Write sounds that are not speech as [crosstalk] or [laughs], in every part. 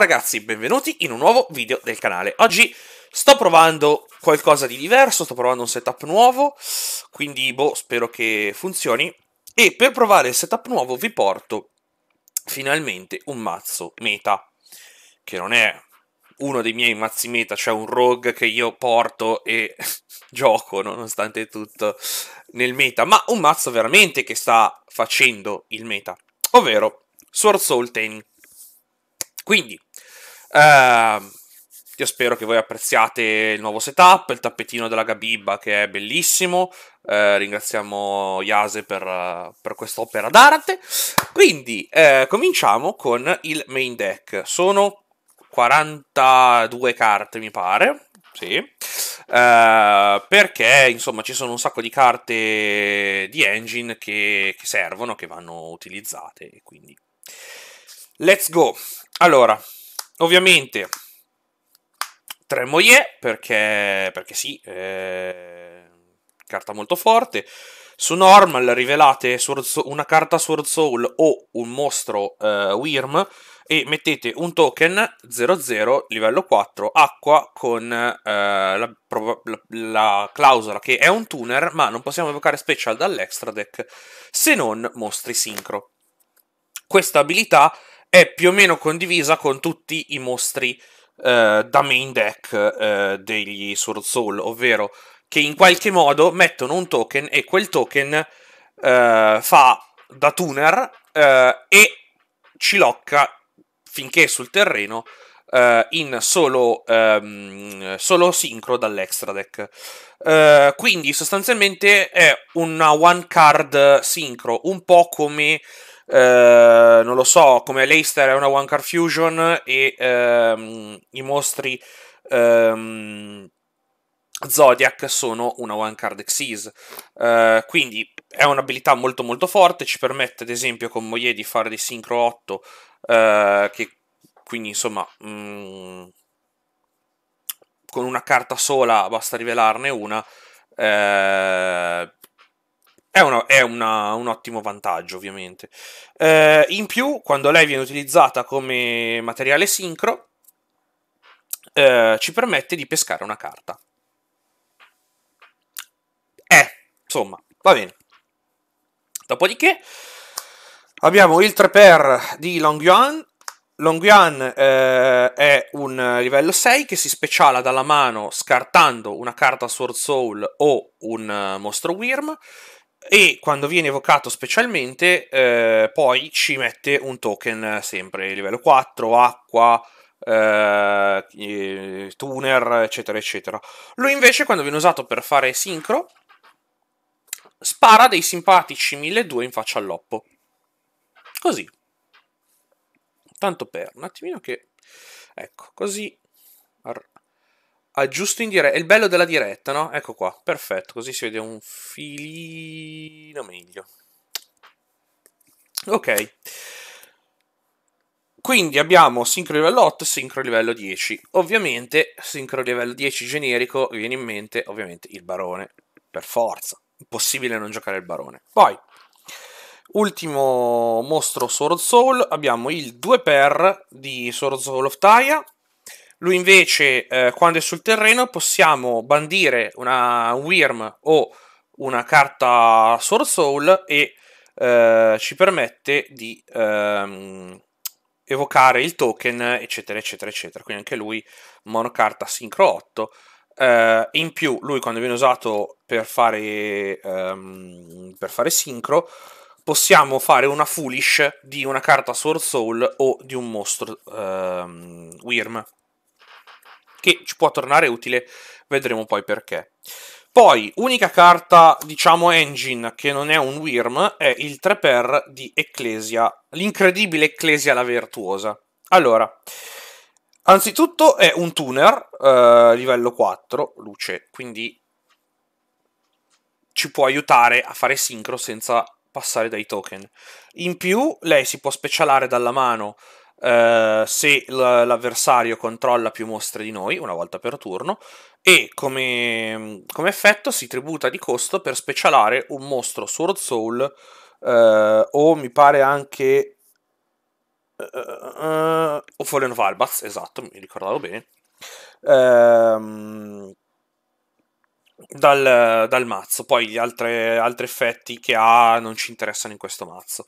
Ciao ragazzi, benvenuti in un nuovo video del canale. Oggi sto provando qualcosa di diverso, sto provando un setup nuovo, quindi boh, spero che funzioni. E per provare il setup nuovo vi porto finalmente un mazzo meta, che non è uno dei miei mazzi meta, cioè un rogue che io porto e [laughs] gioco nonostante tutto nel meta, ma un mazzo veramente che sta facendo il meta, ovvero Sword Soul 10. Quindi, eh, io spero che voi apprezziate il nuovo setup, il tappetino della Gabibba che è bellissimo. Eh, ringraziamo Yase per, per quest'opera d'arte. Quindi eh, cominciamo con il main deck. Sono 42 carte, mi pare. Sì. Eh, perché insomma ci sono un sacco di carte di engine che, che servono, che vanno utilizzate. Quindi, let's go. Allora, ovviamente tre Moyer perché, perché sì, eh, carta molto forte. Su Normal rivelate una carta Sword Soul o un mostro eh, Wyrm e mettete un token 00 livello 4 acqua con eh, la, la, la, clausola che è un tuner ma non possiamo evocare special dall'extra deck se non mostri sincro. Questa abilità è più o meno condivisa con tutti i mostri eh, da main deck eh, degli Sword Soul, ovvero che in qualche modo mettono un token e quel token eh, fa da tuner eh, e ci locca finché è sul terreno Uh, in solo, um, solo sincro dall'extra deck. Uh, quindi sostanzialmente è una one card sincro, un po' come eh, non lo so, come l'Eister è una One Car Fusion e ehm, i mostri ehm, Zodiac sono una One Card Xyz. Eh, quindi è un'abilità molto molto forte, ci permette ad esempio con Moye di fare dei Synchro 8, eh, che quindi insomma... Mh, mm, con una carta sola basta rivelarne una. Eh, è, una, è una, un ottimo vantaggio, ovviamente. Eh, in più, quando lei viene utilizzata come materiale sincro, eh, ci permette di pescare una carta. Eh, insomma, va bene. Dopodiché abbiamo il 3x di Long Longyuan. Longyuan eh, è un livello 6 che si speciala dalla mano scartando una carta Sword Soul o un eh, mostro Wyrm e quando viene evocato specialmente eh, poi ci mette un token sempre livello 4, acqua, eh, tuner eccetera eccetera. Lui invece quando viene usato per fare sincro spara dei simpatici 1200 in faccia all'oppo. Così. Tanto per un attimino che... Ecco, così Ah, giusto in diretta. È il bello della diretta, no? Ecco qua, perfetto, così si vede un filino meglio. Ok. Quindi abbiamo sincro livello 8 e sincro livello 10. Ovviamente, sincro livello 10 generico, viene in mente ovviamente il barone, per forza. Impossibile non giocare il barone. Poi, ultimo mostro Sword Soul, abbiamo il 2 per di Sword Soul of Taia. Lui invece, eh, quando è sul terreno, possiamo bandire una Wyrm o una carta Sword Soul e eh, ci permette di ehm, evocare il token, eccetera, eccetera, eccetera. Quindi anche lui, monocarta Sincro 8. Eh, in più, lui quando viene usato per fare, ehm, per fare Sincro, possiamo fare una foolish di una carta Sword Soul o di un mostro ehm, Wyrm che ci può tornare utile, vedremo poi perché. Poi, unica carta, diciamo, engine che non è un Wyrm, è il 3x di Ecclesia, l'incredibile Ecclesia la Virtuosa. Allora, anzitutto è un tuner, eh, livello 4, luce, quindi ci può aiutare a fare sincro senza passare dai token. In più, lei si può specialare dalla mano Uh, se l'avversario controlla più mostre di noi, una volta per turno, e come, come effetto si tributa di costo per specialare un mostro Sword Soul uh, o mi pare anche... Uh, o Fallen of Albats, esatto, mi ricordavo bene. Ehm, dal, dal, mazzo, poi gli altri, altri effetti che ha non ci interessano in questo mazzo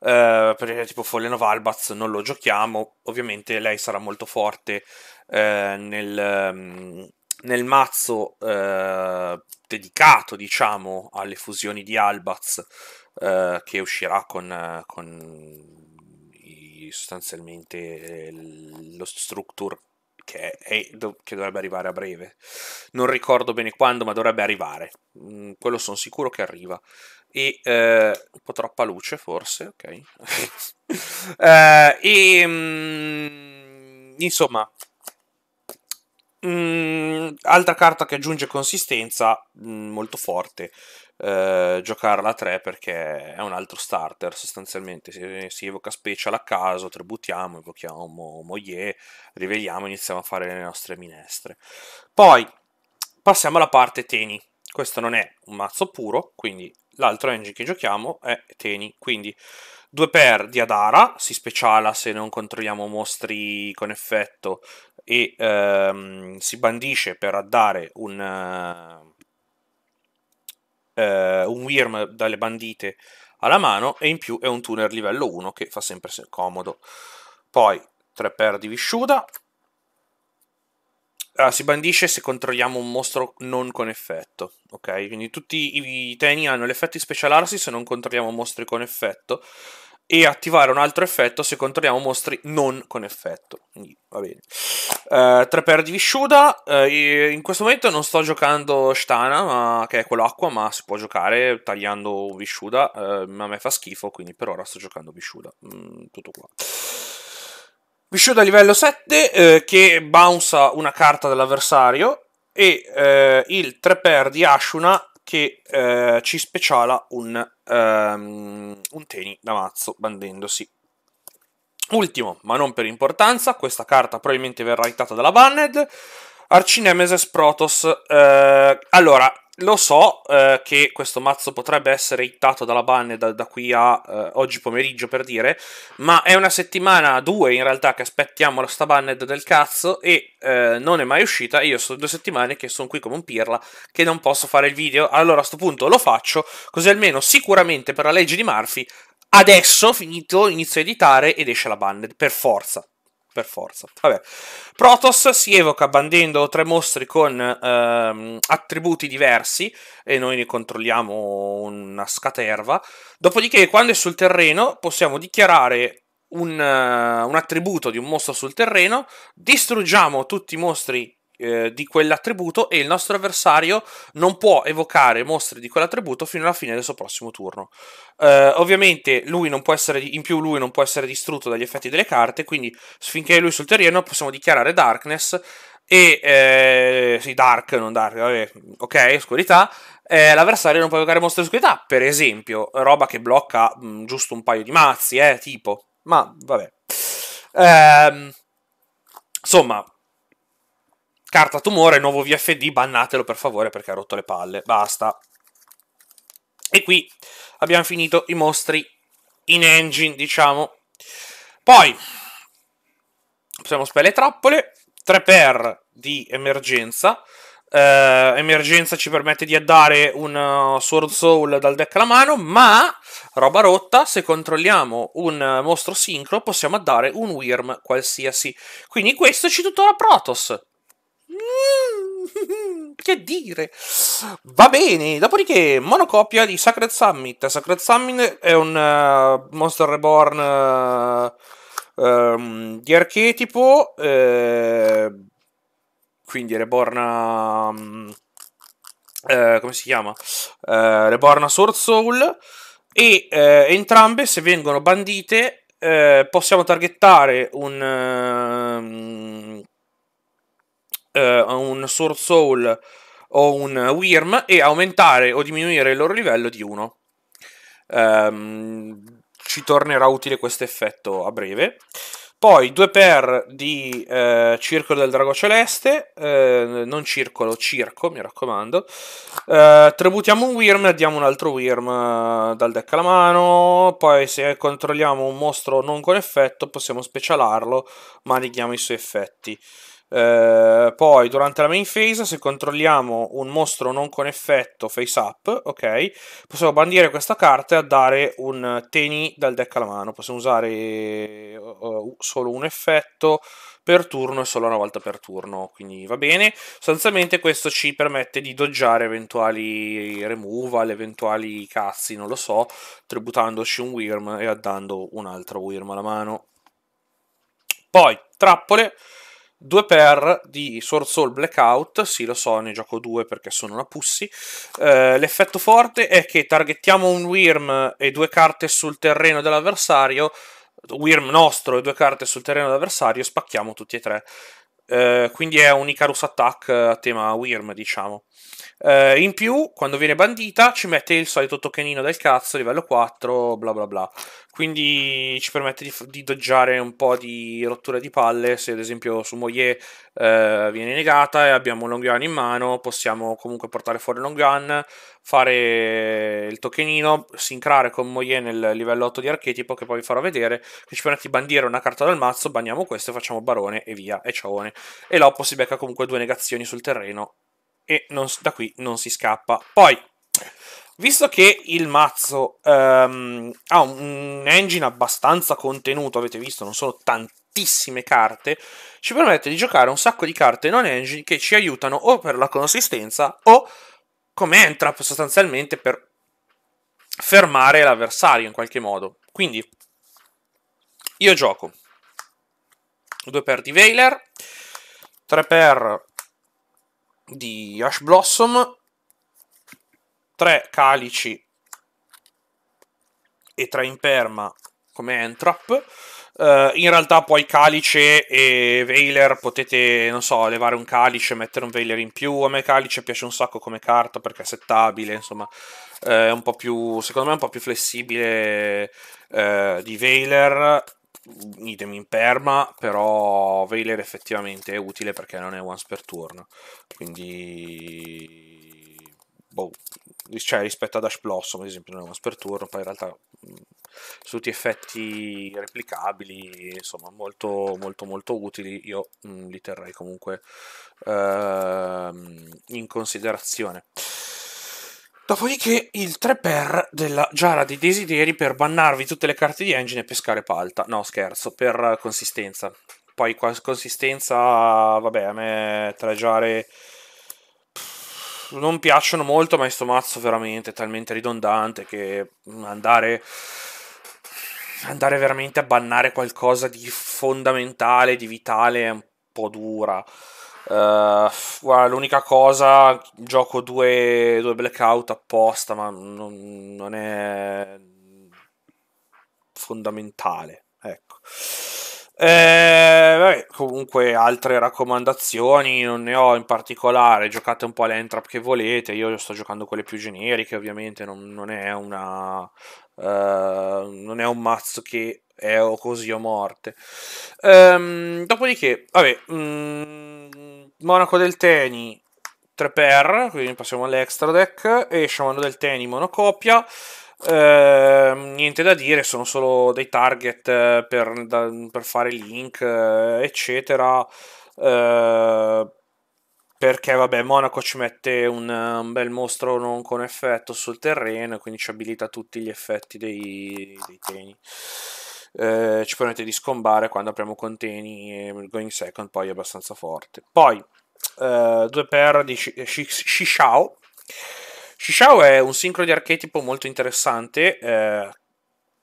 eh, perché tipo Folleno Valbaz non lo giochiamo, ovviamente lei sarà molto forte eh, nel, ehm, nel, mazzo eh, dedicato diciamo alle fusioni di Albaz eh, che uscirà con, con i, sostanzialmente lo structure che, è, che, dovrebbe arrivare a breve. Non ricordo bene quando, ma dovrebbe arrivare. Mm, quello sono sicuro che arriva e eh, un po' troppa luce forse, ok. [laughs] eh, e ehm, mh, insomma, mh, mm, altra carta che aggiunge consistenza mh, mm, molto forte. Eh, giocarla a 3 perché è un altro starter sostanzialmente si, si evoca special a caso tributiamo, evochiamo moglie riveliamo iniziamo a fare le nostre minestre poi passiamo alla parte teni questo non è un mazzo puro quindi l'altro engine che giochiamo è Teni, quindi 2 per di Adara, si speciala se non controlliamo mostri con effetto e ehm, si bandisce per dare un, eh, eh un Wyrm dalle bandite alla mano e in più è un tuner livello 1 che fa sempre comodo. Poi 3 per di Vishuda, Ah, si bandisce se controlliamo un mostro non con effetto, ok? Quindi tutti i teni hanno l'effetto di special se non controlliamo mostri con effetto e attivare un altro effetto se controlliamo mostri non con effetto. Quindi, va bene. Uh, tre perdi visciuda. Uh, eh, in questo momento non sto giocando Shtana, ma, che è quello acqua, ma si può giocare tagliando Vishuda, Uh, eh, ma a me fa schifo, quindi per ora sto giocando Vishuda. Mm, tutto qua. Visciuda livello 7 eh, che bounce una carta dell'avversario e eh, il 3x di Ashuna che eh, ci speciala un, um, un Teni da mazzo bandendosi. Ultimo, ma non per importanza, questa carta probabilmente verrà itata dalla Banned, Arcinemeses Protos. Eh, allora, lo so eh, che questo mazzo potrebbe essere hittato dalla ban da, da, qui a eh, oggi pomeriggio per dire, ma è una settimana, due in realtà, che aspettiamo la sta banned del cazzo e eh, non è mai uscita. Io sono due settimane che sono qui come un pirla, che non posso fare il video. Allora a questo punto lo faccio, così almeno sicuramente per la legge di Murphy, adesso finito, inizio a editare ed esce la banned, per forza per forza. Vabbè. Protoss si evoca bandendo tre mostri con ehm, attributi diversi e noi ne controlliamo una scaterva. Dopodiché, quando è sul terreno, possiamo dichiarare un, uh, un attributo di un mostro sul terreno, distruggiamo tutti i mostri eh, di quell'attributo e il nostro avversario non può evocare mostre di quell'attributo fino alla fine del suo prossimo turno. Eh, ovviamente lui non può essere, in più lui non può essere distrutto dagli effetti delle carte, quindi finché è lui sul terreno possiamo dichiarare Darkness e eh, sì, dark, non dark, vabbè, ok, oscurità. Eh, l'avversario non può evocare mostre di oscurità, per esempio, roba che blocca mh, mm, giusto un paio di mazzi, eh, tipo, ma vabbè. Ehm, insomma, Carta tumore, nuovo VFD, bannatelo per favore perché ha rotto le palle. Basta. E qui abbiamo finito i mostri in engine, diciamo. Poi possiamo spelle trappole, 3 per di emergenza. Eh, emergenza ci permette di addare un uh, Sword Soul dal deck alla mano, ma roba rotta, se controlliamo un uh, mostro sincro possiamo addare un Wyrm qualsiasi. Quindi questo ci tutora Protoss. [laughs] che dire? Va bene, dopodiché monocopia di Sacred Summit. Sacred Summit è un uh, Monster Reborn uh, um, di archetipo, uh, quindi Reborn... Um, come si chiama? Reborn Sword Soul. E entrambe, se vengono bandite, possiamo targettare un ehm, eh, un Sword Soul o un Wyrm e aumentare o diminuire il loro livello di 1. Um, ehm, ci tornerà utile questo effetto a breve. Poi due pair di eh, Circolo del Drago Celeste, eh, non Circolo, Circo, mi raccomando. Eh, tributiamo un Wyrm e diamo un altro Wyrm eh, dal deck alla mano. Poi se controlliamo un mostro non con effetto possiamo specialarlo, ma neghiamo i suoi effetti. Eh, poi durante la main phase, se controlliamo un mostro non con effetto face up, ok, possiamo bandire questa carta e dare un teni dal deck alla mano. Possiamo usare uh, solo un effetto per turno e solo una volta per turno, quindi va bene. Sostanzialmente questo ci permette di doggiare eventuali removal, eventuali cazzi, non lo so, tributandoci un Wyrm e addando un altro Wyrm alla mano. Poi, trappole due pair di Sword Soul Blackout, sì lo so, ne gioco due perché sono una pussy. Eh, l'effetto forte è che targettiamo un Wyrm e due carte sul terreno dell'avversario, Wyrm nostro e due carte sul terreno dell'avversario, e spacchiamo tutti e tre. Eh, quindi è un Icarus Attack a tema Wyrm, diciamo. Eh, in più, quando viene bandita, ci mette il solito tokenino del cazzo, livello 4, bla bla bla. Quindi ci permette di, di doggiare un po' di rottura di palle. Se ad esempio su Moye eh, viene negata e abbiamo un long gun in mano, possiamo comunque portare fuori long gun, fare il tokenino, sincrare con Moye nel livello 8 di archetipo che poi vi farò vedere, che ci permette di bandire una carta dal mazzo, banniamo questo e facciamo barone e via, e ciaone. E Loppo si becca comunque due negazioni sul terreno e non, da qui non si scappa. Poi, visto che il mazzo um, ha un engine abbastanza contenuto, avete visto, non sono tantissime carte, ci permette di giocare un sacco di carte non engine che ci aiutano o per la consistenza o come entrap sostanzialmente per fermare l'avversario in qualche modo. Quindi io gioco 2 per Devailer, 3 per di Ash Blossom, 3 calici e 3 imperma come Entrap. Uh, in realtà poi calice e veiler potete, non so, levare un calice, e mettere un veiler in più. A me calice piace un sacco come carta perché è settabile, insomma, uh, è un po' più, secondo me è un po' più flessibile uh, di veiler, idem in perma, però Veiler effettivamente è utile perché non è once per turno, quindi boh, cioè, rispetto ad Ash Blossom ad esempio non è once per turno, poi in realtà su tutti effetti replicabili, insomma molto molto molto utili, io mh, li terrei comunque ehm, in considerazione. Dopodiché il 3 per della giara dei desideri per bannarvi tutte le carte di engine e pescare palta. No, scherzo, per consistenza. Poi qua consistenza, vabbè, a me tre giare non piacciono molto, ma questo mazzo veramente è talmente ridondante che andare andare veramente a bannare qualcosa di fondamentale, di vitale è un po' dura. Uh, guarda, l'unica cosa, gioco due, due blackout apposta, ma non, non è fondamentale. Ecco. Eh, vabbè, comunque altre raccomandazioni non ne ho in particolare, giocate un po' le entrap che volete, io sto giocando quelle più generiche ovviamente, non, non è una... Uh, non è un mazzo che è o così o morte. Um, dopodiché, vabbè, um, Monaco del Teni 3 per, quindi passiamo all'extra deck, e Sciamano del Teni monocopia. Eh, niente da dire, sono solo dei target eh, per, da, per fare link, eh, eccetera. Eh, perché vabbè Monaco ci mette un, un, bel mostro non con effetto sul terreno quindi ci abilita tutti gli effetti dei, dei teni eh, ci permette di scombare quando apriamo conteni e il going second poi è abbastanza forte poi eh, 2 per di Shishao Shishao è un sincro di archetipo molto interessante eh,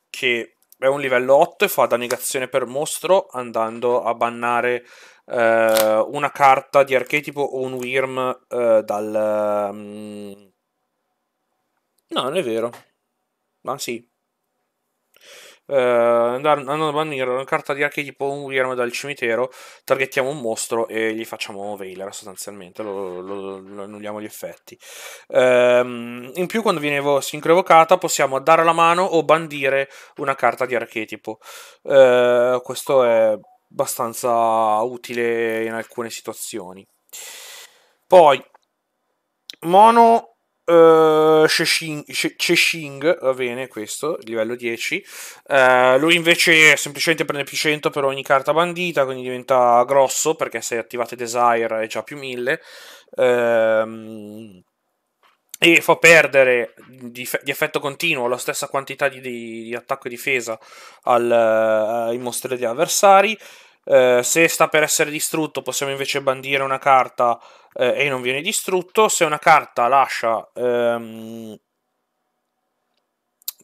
che è un livello 8 e fa da negazione per mostro andando a bannare eh, una carta di archetipo o un Wyrm eh, dal... Mm, no, non è vero. Ma sì, eh, andando a bandire una carta di archetipo un Wyrm dal cimitero, targettiamo un mostro e gli facciamo Veiler sostanzialmente, lo, lo, lo annulliamo gli effetti. Ehm, in più quando viene sincroevocata possiamo dare la mano o bandire una carta di archetipo. Ehm, questo è abbastanza utile in alcune situazioni. Poi, mono Uh, eh, Cheshing va bene questo, livello 10 uh, eh, lui invece semplicemente prende più 100 per ogni carta bandita quindi diventa grosso perché se attivate Desire è già più 1000 uh, ehm, e fa perdere di, di, effetto continuo la stessa quantità di, di, di attacco e difesa al, eh, ai mostri degli avversari eh, se sta per essere distrutto possiamo invece bandire una carta eh, e non viene distrutto. Se una carta lascia... Ehm,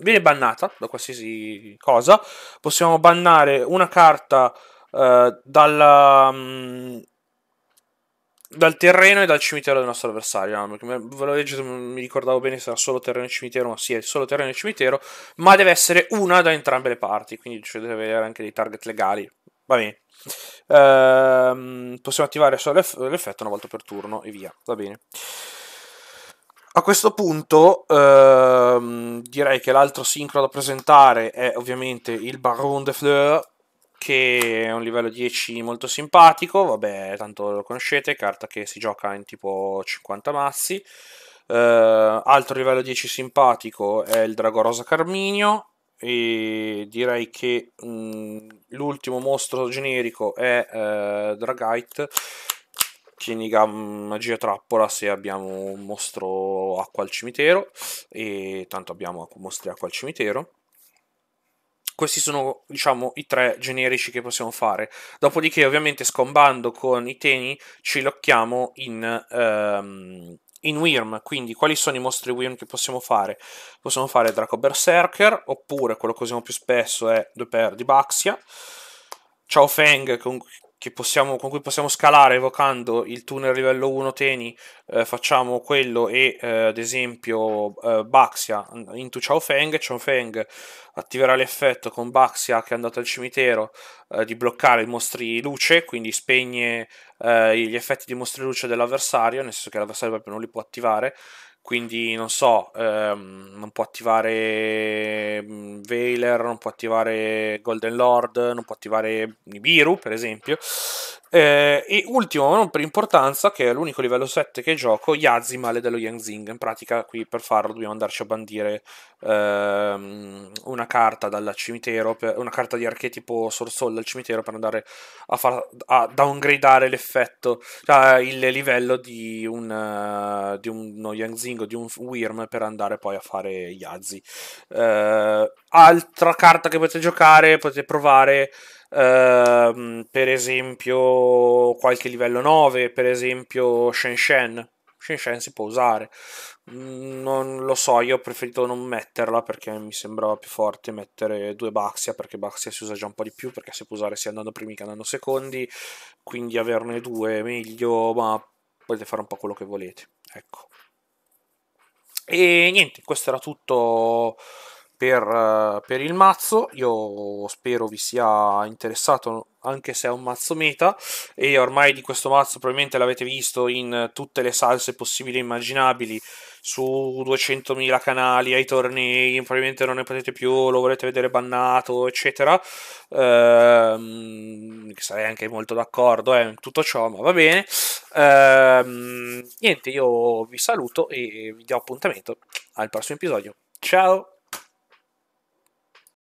viene bannata da qualsiasi cosa. Possiamo bannare una carta eh, dalla, mh, mm, dal terreno e dal cimitero del nostro avversario. No, ve l'ho legge, mi ricordavo bene se era solo terreno e cimitero, ma sì, è solo terreno e cimitero, ma deve essere una da entrambe le parti, quindi cioè, deve avere anche dei target legali. Va bene. Ehm, possiamo attivare solo l'effetto una volta per turno e via, va bene. A questo punto ehm, direi che l'altro sincro da presentare è ovviamente il Baron de Fleur, che è un livello 10 molto simpatico, vabbè tanto lo conoscete, carta che si gioca in tipo 50 mazzi. Eh, altro livello 10 simpatico è il Dragorosa Carminio, e direi che mh, mm, l'ultimo mostro generico è eh, Dragite tieni mm, magia trappola se abbiamo un mostro acqua al cimitero e tanto abbiamo mostri acqua al cimitero questi sono diciamo i tre generici che possiamo fare dopodiché ovviamente scombando con i teni ci locchiamo in ehm, in Wyrm, quindi quali sono i mostri Wyrm che possiamo fare? Possiamo fare Draco Berserker, oppure quello che usiamo più spesso è Due Per di Baxia, Ciao Feng, possiamo, con cui possiamo scalare evocando il tunnel livello 1 Teni, eh, facciamo quello e eh, ad esempio eh, Baxia mm, into Chaofeng, Chaofeng attiverà l'effetto con Baxia che è andato al cimitero eh, di bloccare i mostri luce, quindi spegne eh, gli effetti di mostri luce dell'avversario, nel senso che l'avversario proprio non li può attivare quindi non so, ehm, non può attivare mm, Veiler, non può attivare Golden Lord, non può attivare Nibiru per esempio, eh, e ultimo, ma non per importanza, che è l'unico livello 7 che gioco, Yazimale dello Yangzing. In pratica, qui per farlo dobbiamo andarci a bandire ehm, una carta dal cimitero, per, una carta di archetipo Sorsol dal cimitero per andare a, far, a downgradare l'effetto, cioè il livello di, un, uh, di uno Yangzing o di un Wyrm per andare poi a fare Yazzi. Eh, altra carta che potete giocare, potete provare Ehm, per esempio qualche livello 9, per esempio Shenzhen. Shenzhen si può usare. Mm, non lo so, io ho preferito non metterla perché mi sembrava più forte mettere due Baxia, perché Baxia si usa già un po' di più, perché si può usare sia andando primi che andando secondi, quindi averne due è meglio, ma potete fare un po' quello che volete. Ecco. E niente, questo era tutto per, eh, per, il mazzo. Io spero vi sia interessato anche se è un mazzo meta e ormai di questo mazzo probabilmente l'avete visto in tutte le salse possibili e immaginabili su 200.000 canali, ai tornei, probabilmente non ne potete più, lo volete vedere bannato, eccetera. Ehm, sarei anche molto d'accordo eh, in tutto ciò, ma va bene. Ehm, niente, io vi saluto e vi do appuntamento al prossimo episodio. Ciao!